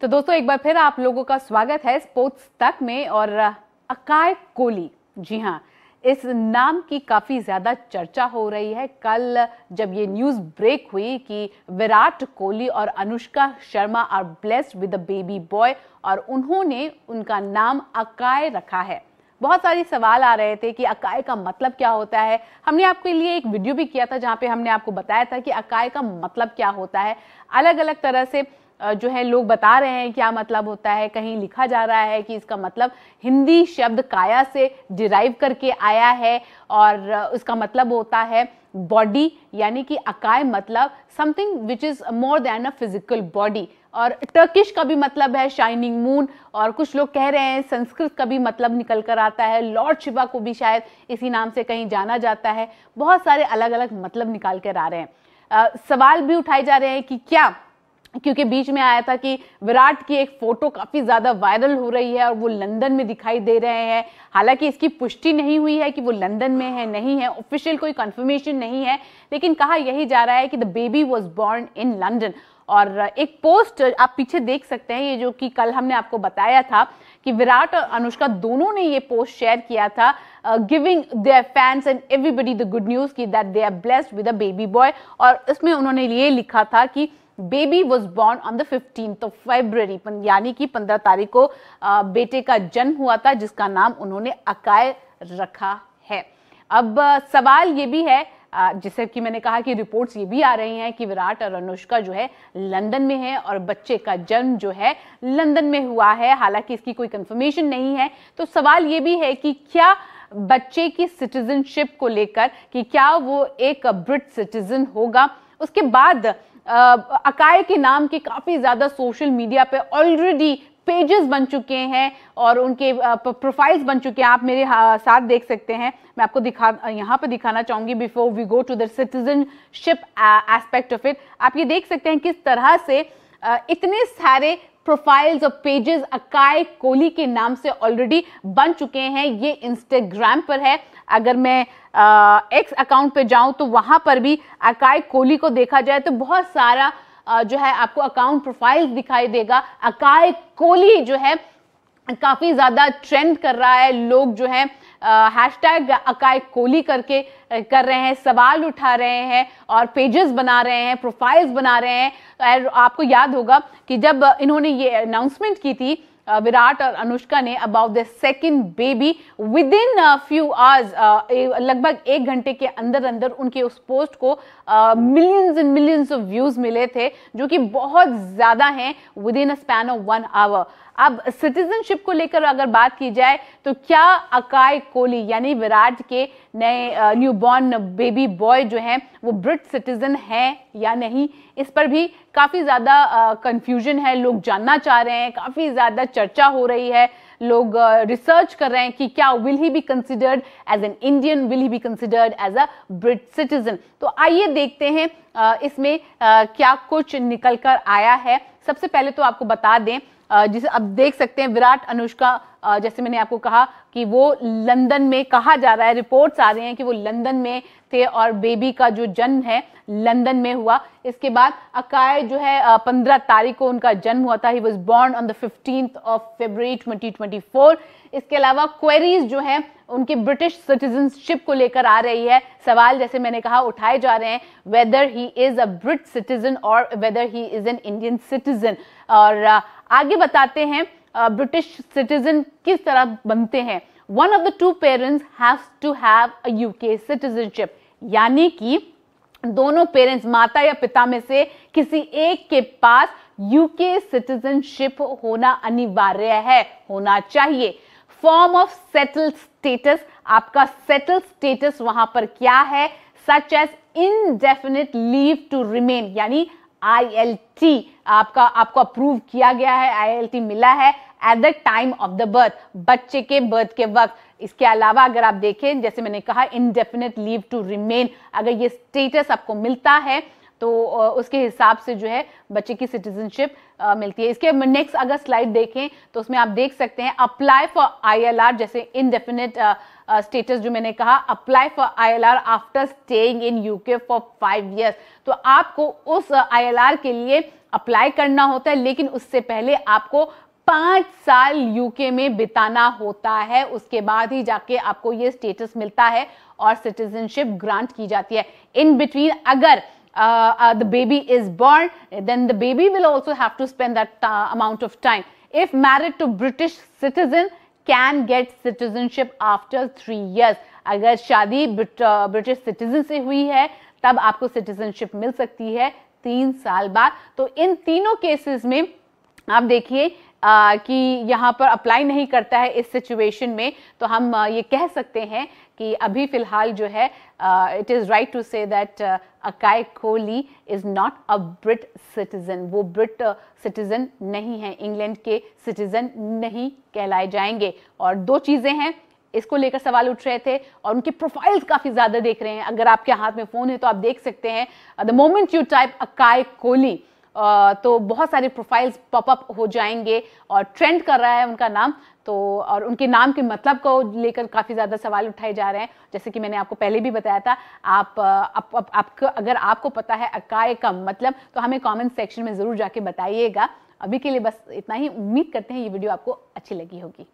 तो दोस्तों एक बार फिर आप लोगों का स्वागत है स्पोर्ट्स तक में और अकाय कोहली जी हाँ इस नाम की काफ़ी ज़्यादा चर्चा हो रही है कल जब ये न्यूज़ ब्रेक हुई कि विराट कोहली और Anushka Sharma are blessed with a baby boy और उन्होंने उनका नाम अकाय रखा है बहुत सारे सवाल आ रहे थे कि अकाय का मतलब क्या होता है हमने आपके लिए एक वीडियो भी किया था जहां पे हमने आपको बताया था कि अकाय का मतलब क्या होता है अलग अलग तरह से जो है लोग बता रहे हैं क्या मतलब होता है कहीं लिखा जा रहा है कि इसका मतलब हिंदी शब्द काया से डिराइव करके आया है और उसका मतलब होता है बॉडी यानी कि अकाय मतलब something which is more than a physical body और टर्किश का भी मतलब है शाइनिंग मून और कुछ लोग कह रहे हैं संस्कृत का भी मतलब निकल कर आता है लॉर्ड शिवा को भी शायद इसी नाम से कहीं जाना जाता है बहुत सारे अलग अलग मतलब निकाल कर आ रहे हैं आ, सवाल भी उठाए जा रहे हैं कि क्या क्योंकि बीच में आया था कि विराट की एक फोटो काफ़ी ज़्यादा वायरल हो रही है और वो लंदन में दिखाई दे रहे हैं हालांकि इसकी पुष्टि नहीं हुई है कि वो लंदन में है नहीं है ऑफिशियल कोई कंफर्मेशन नहीं है लेकिन कहा यही जा रहा है कि the baby was born in London और एक पोस्ट आप पीछे देख सकते हैं ये जो कि कल हमने आपको बताया था कि विराट और अनुष्का दोनों ने ये पोस्ट शेयर किया था giving their fans and everybody the good news की that they are blessed with a baby boy और इसमें उन्होंने ये लिखा था कि baby was born on the fifteen of February यानी कि पंद्रह तारीख को बेटे का जन्म हुआ था जिसका नाम उन्होंने अकाय रखा है अब सवाल ये भी है जैसे कि मैंने कहा कि रिपोर्ट्स ये भी आ रही हैं कि विराट और अनुष्का जो है लंदन में है और बच्चे का जन्म जो है लंदन में हुआ है हालांकि इसकी कोई कंफर्मेशन नहीं है तो सवाल ये भी है कि क्या बच्चे की सिटीजनशिप को लेकर कि क्या वो एक ब्रिट सिटीजन होगा उसके बाद अकाय के नाम के काफ़ी ज़्यादा सोशल मीडिया पे ऑलरेडी पेजेस बन चुके हैं और उनके प्रोफाइल्स बन चुके हैं आप मेरे हाँ साथ देख सकते हैं मैं आपको दिखा यहाँ पर दिखाना चाहूँगी before we go to the citizenship aspect of it आप ये देख सकते हैं किस तरह से इतने सारे प्रोफाइल्स और पेजेस अकाय कोहली के नाम से ऑलरेडी बन चुके हैं ये इंस्टाग्राम पर है अगर मैं एक्स अकाउंट पे जाऊं तो वहां पर भी अकाय कोहली को देखा जाए तो बहुत सारा आ, जो है आपको अकाउंट प्रोफाइल दिखाई देगा अकाय कोहली जो है काफी ज्यादा ट्रेंड कर रहा है लोग जो है हैश टैग अकाय कोहली करके कर रहे हैं सवाल उठा रहे हैं और पेजेस बना रहे हैं प्रोफाइल्स बना रहे हैं आपको याद होगा कि जब इन्होंने ये अनाउंसमेंट की थी विराट और अनुष्का ने about the second baby within few hours लगभग एक घंटे के अंदर अंदर उनके उस पोस्ट को millions and millions of views मिले थे जो कि बहुत ज्यादा हैं within a span of one hour अब सिटीजनशिप को लेकर अगर बात की जाए तो क्या अकाय कोहली यानी विराट के नए न्यू बॉर्न बेबी बॉय जो हैं वो ब्रिट सिटीजन हैं या नहीं इस पर भी काफ़ी ज़्यादा कंफ्यूजन है लोग जानना चाह रहे हैं काफ़ी ज़्यादा चर्चा हो रही है लोग रिसर्च कर रहे हैं कि क्या will he be considered as an Indian will he be considered as a Brit citizen तो आइए देखते हैं इसमें क्या कुछ निकल कर आया है सबसे पहले तो आपको बता दें जिसे आप देख सकते हैं विराट अनुष्का जैसे मैंने आपको कहा कि वो लंदन में कहा जा रहा है रिपोर्ट्स आ रहे हैं कि वो लंदन में थे और बेबी का जो जन्म है लंदन में हुआ इसके बाद अकाय जो है पंद्रह तारीख को उनका जन्म हुआ था he was born on the fifteen of February 2024 इसके अलावा क्वेरीज जो हैं उनकी ब्रिटिश सिटीजनशिप को लेकर आ रही है सवाल जैसे मैंने कहा उठाए जा रहे हैं whether he is a Brit citizen और whether he is an Indian citizen और आगे बताते हैं ब्रिटिश सिटीजन किस तरह बनते हैं one of the two parents have to have a UK citizenship यानी कि दोनों पेरेंट्स माता या पिता में से किसी एक के पास यूके सिटीजनशिप होना अनिवार्य है होना चाहिए फॉर्म ऑफ सेटल स्टेटस आपका सेटल स्टेटस वहां पर क्या है such as indefinite leave to remain यानी आई एल टी आपका आपको अप्रूव किया गया है आई एल टी मिला है at the time of the birth बच्चे के बर्थ के वक्त इसके अलावा अगर आप देखें जैसे मैंने कहा इनडेफिनेट लीव टू रिमेन अगर ये स्टेटस आपको मिलता है तो उसके हिसाब से जो है बच्चे की सिटीजनशिप मिलती है इसके नेक्स्ट अगर स्लाइड देखें तो उसमें आप देख सकते हैं अप्लाई फॉर आईएलआर जैसे इनडेफिनेट स्टेटस जो मैंने कहा apply for ILR after staying in UK for five years तो आपको उस आईएलआर के लिए अप्लाई करना होता है लेकिन उससे पहले आपको पांच साल यूके में बिताना होता है उसके बाद ही जाके आपको ये स्टेटस मिलता है और सिटीजनशिप ग्रांट की जाती है इन बिटवीन अगर the baby is born then the baby will also have to spend that amount of time if married to British citizen can get citizenship after three years अगर शादी British citizen से हुई है तब आपको citizenship मिल सकती है तीन साल बाद तो इन तीनों केसेस में आप देखिए कि यहाँ पर अप्लाई नहीं करता है इस सिचुएशन में तो हम ये कह सकते हैं कि अभी फ़िलहाल जो है it is right to say that Akaay Kohli is not a Brit citizen वो ब्रिट सिटीज़न नहीं है इंग्लैंड के सिटीज़न नहीं कहलाए जाएंगे और दो चीज़ें हैं इसको लेकर सवाल उठ रहे थे और उनके प्रोफाइल्स काफ़ी ज़्यादा देख रहे हैं अगर आपके हाथ में फ़ोन है तो आप देख सकते हैं the moment you type Akaay Kohli तो बहुत सारे प्रोफाइल्स पॉपअप हो जाएंगे और ट्रेंड कर रहा है उनका नाम तो और उनके नाम के मतलब को लेकर काफ़ी ज़्यादा सवाल उठाए जा रहे हैं जैसे कि मैंने आपको पहले भी बताया था आप आप, आप आपको अगर आपको पता है अकाय का मतलब तो हमें कमेंट सेक्शन में ज़रूर जाके बताइएगा अभी के लिए बस इतना ही उम्मीद करते हैं ये वीडियो आपको अच्छी लगी होगी